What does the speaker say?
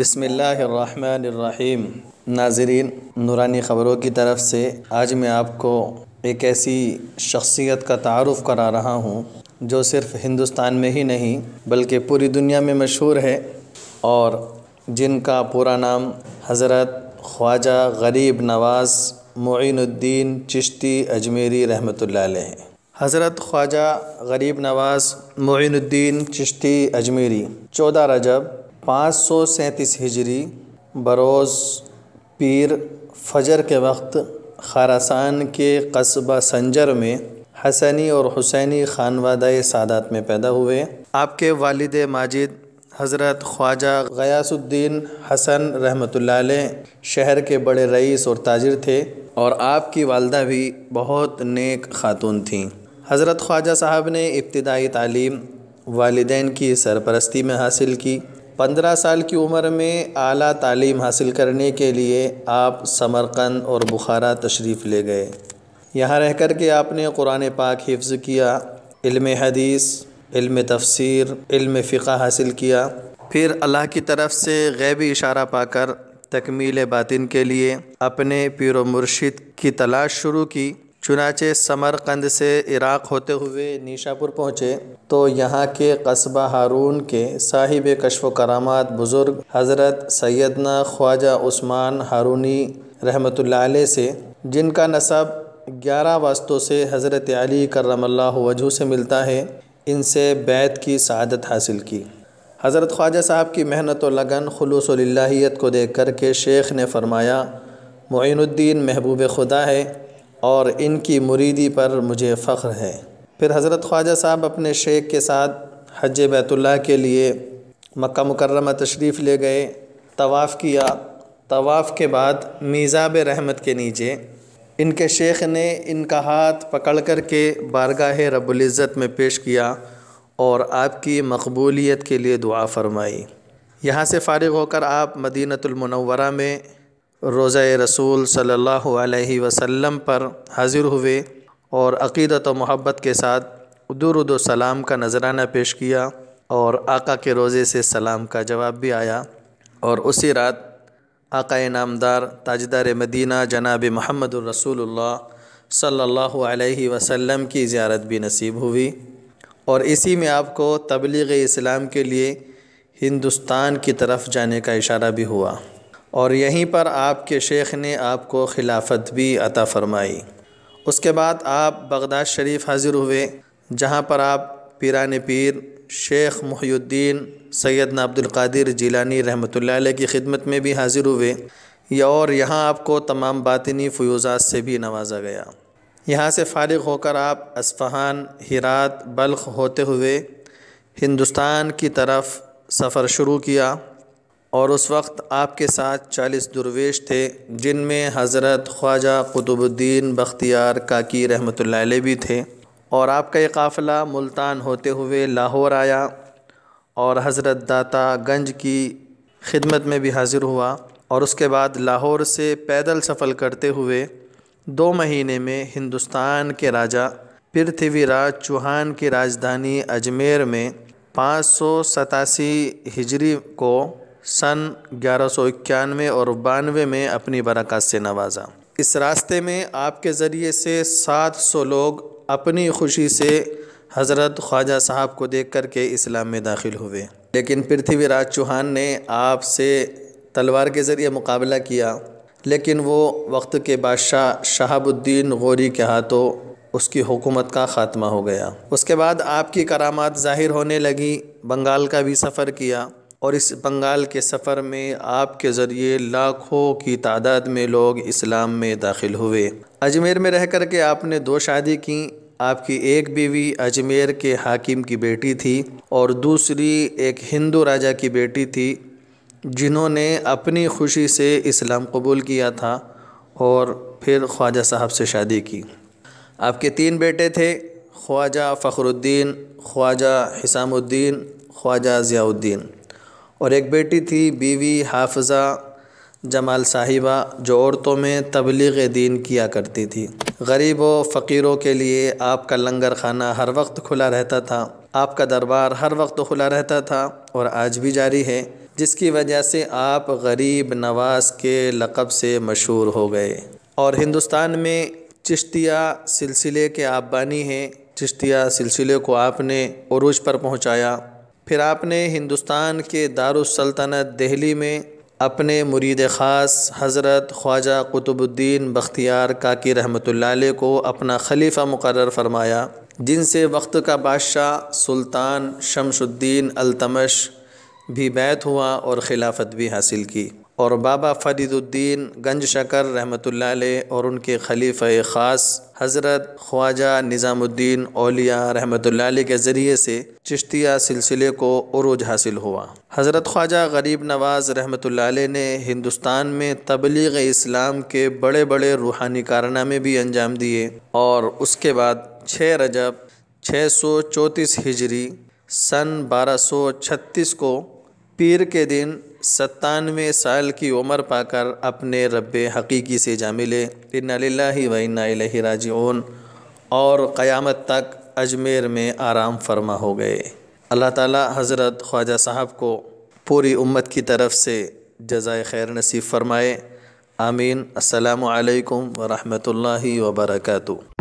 बसमीम नाजरीन नूरानी ख़बरों की तरफ से आज मैं आपको एक ऐसी शख्सियत का तारफ़ करा रहा हूँ जो सिर्फ़ हिंदुस्तान में ही नहीं बल्कि पूरी दुनिया में मशहूर है और जिनका पूरा नाम हज़रत ख्वाजा गरीब नवाज़ मोनुद्दीन चिश्ती अजमेरी रहमत है हज़रत ख्वाजा गरीब नवाज़ मोनुद्दीन चिश्ती अजमेरी चौदह रजब पाँच सौ सैंतीस हिजरी बरोज़ पीर फजर के वक्त खारासान के कस्बा संजर में हसनी और हुसैनी खानवादा सादात में पैदा हुए आपके वालिद माजिद हज़रत ख्वाजा गयासुद्दीन हसन रहमत शहर के बड़े रईस और ताजिर थे और आपकी वालदा भी बहुत नेक खातून थीं हज़रत ख्वाजा साहब ने इब्तदाई तालीम वालदे की सरपरस्ती में हासिल की पंद्रह साल की उम्र में आला तालीम हासिल करने के लिए आप समरकंद और बुखारा तशरीफ़ ले गए यहाँ रह कर के आपने कुरान पाक हिफ्ज़ किया इल्म हदीस इल्म तफसीर इल्म फ़िका हासिल किया फिर अल्लाह की तरफ से गैबी इशारा पाकर तकमील बातिन के लिए अपने पीर मुर्शिद की तलाश शुरू की चुनाचे समरकंद से इराक़ होते हुए निशापुर पहुँचे तो यहाँ के कस्बा हारून के साहिब कशफ करामात बुज़ुर्ग हज़रत सैदना ख्वाजा उस्मान हारूनी रहमत से जिनका नसब ग्यारह वास्तों से हज़रत अली करमल्ला वजू से मिलता है इनसे बैत की सदत हासिल की हज़रत ख्वाजा साहब की मेहनत और लगन खलूसत को देख कर के शेख ने फरमाया मोनुद्दीन महबूब खुदा है और इनकी मुरीदी पर मुझे फ़ख्र है फिर हज़रत ख्वाजा साहब अपने शेख के साथ हज बैतुल्ला के लिए मक्का मुकर्रमा तशरीफ़ ले गए तवाफ़ किया तवाफ़ के बाद मीज़ाब रहमत के नीचे इनके शेख ने इनका हाथ पकड़ कर के बारगाह रबुल्ज़त में पेश किया और आपकी मकबूलीत के लिए दुआ फरमाई यहाँ से फारग होकर आप मदीनतुलमनवरा में रोज़ा रसूल सल्लल्लाहु अलैहि वसल्लम पर हाजिर हुए और अकीदत और मोहब्बत के साथ दुरुद सलाम का नजराना पेश किया और आका के रोज़े से सलाम का जवाब भी आया और उसी रात आका नामदार ताजदार मदीना जनाब महमद रसूलुल्लाह सल्लल्लाहु अलैहि वसल्लम की ज़्यारत भी नसीब हुई और इसी में आपको तबलीग इस्लाम के लिए हिंदुस्तान की तरफ जाने का इशारा भी हुआ और यहीं पर आपके शेख ने आपको खिलाफत भी अता फ़रमाई उसके बाद आप बगदाद शरीफ हाज़िर हुए जहाँ पर आप पीरान पीर शेख मुहुद्दीन सैदना अब्दुल्कादिर जिलानी रहमत की खिदमत में भी हाज़िर हुए और यहाँ आपको तमाम बातनी फ्यूज़ात से भी नवाजा गया यहाँ से फारिग होकर आप अस्फहान हिरात बल्ख होते हुए हिंदुस्तान की तरफ सफ़र शुरू किया और उस वक्त आपके साथ चालीस दुरवेश थे जिनमें हज़रत ख्वाजा कुतुबुद्दीन बख्तियार काकी रहमत भी थे और आपका एक काफ़िला मुल्तान होते हुए लाहौर आया और हज़रत दाता गंज की खिदमत में भी हाज़िर हुआ और उसके बाद लाहौर से पैदल सफ़र करते हुए दो महीने में हिंदुस्तान के राजा पृथ्वीराज चौहान की राजधानी अजमेर में पाँच सौ सतासी हिजरी को सन ग्यारह और बानवे में अपनी बरकत से नवाजा इस रास्ते में आपके ज़रिए से सात सौ लोग अपनी खुशी से हज़रत ख्वाजा साहब को देख कर के इस्लाम में दाखिल हुए लेकिन पृथ्वीराज चौहान ने आपसे तलवार के ज़रिए मुकाबला किया लेकिन वो वक्त के बादशाह शहाबुद्दीन गौरी के हाथों उसकी हुकूमत का ख़ात्मा हो गया उसके बाद आपकी करामात ज़ाहिर होने लगी बंगाल का भी सफ़र किया और इस बंगाल के सफ़र में आपके ज़रिए लाखों की तादाद में लोग इस्लाम में दाखिल हुए अजमेर में रह कर के आपने दो शादी की आपकी एक बीवी अजमेर के हाकिम की बेटी थी और दूसरी एक हिंदू राजा की बेटी थी जिन्होंने अपनी खुशी से इस्लाम कबूल किया था और फिर ख्वाजा साहब से शादी की आपके तीन बेटे थे ख्वाजा फ़खरुद्दीन ख्वाजा हिसामुद्दीन ख्वाजा ज़ियाउद्दीन और एक बेटी थी बीवी हाफज़ा जमाल साहिबा जो औरतों में तबलीग दीन किया करती थी गरीबों फ़कीरों के लिए आपका लंगर खाना हर वक्त खुला रहता था आपका दरबार हर वक्त खुला रहता था और आज भी जारी है जिसकी वजह से आप गरीब नवाज के लक़ब से मशहूर हो गए और हिंदुस्तान में चिश्तिया सिलसिले के आप बानी हैं चिश्तिया सिलसिले को आपने अरूज पर पहुँचाया फिर आपने हिंदुस्तान के दारुसल्तनत दिल्ली में अपने मुरीद ख़ास हज़रत ख्वाजा कुतुबुद्दीन बख्तियार काकी रहमतुल्लाह अलैह को अपना खलीफा मुकर फरमाया जिनसे वक्त का बादशाह सुल्तान शमशुद्दीन अलतमश भी बैत हुआ और खिलाफत भी हासिल की और बाबा फरीदुद्दीन गंज शकर रहमतुल्लाह और उनके खलीफ ख़ास हज़रत ख्वाजा निज़ामुद्दीन ओलिया रहमतुल्लाह के ज़रिए से चिश्तिया सिलसिले को अरूज हासिल हुआ हज़रत ख्वाजा गरीब नवाज़ रहमतुल्लाह ने हिंदुस्तान में तबलीग इस्लाम के बड़े बड़े रूहानी कारनामे भी अंजाम दिए और उसके बाद छः रजब छः सौ चौंतीस हिजरी सन बारह सौ छत्तीस को पीर के दिन सत्तानवे साल की उम्र पाकर अपने रब हकीकी से जा मिले इन्ना व राज और क़यामत तक अजमेर में आराम फरमा हो गए अल्लाह ताला हज़रत ख्वाजा साहब को पूरी उम्मत की तरफ से जजाय खैर नसीब फरमाए आमीन असलकम वरहमल वर्का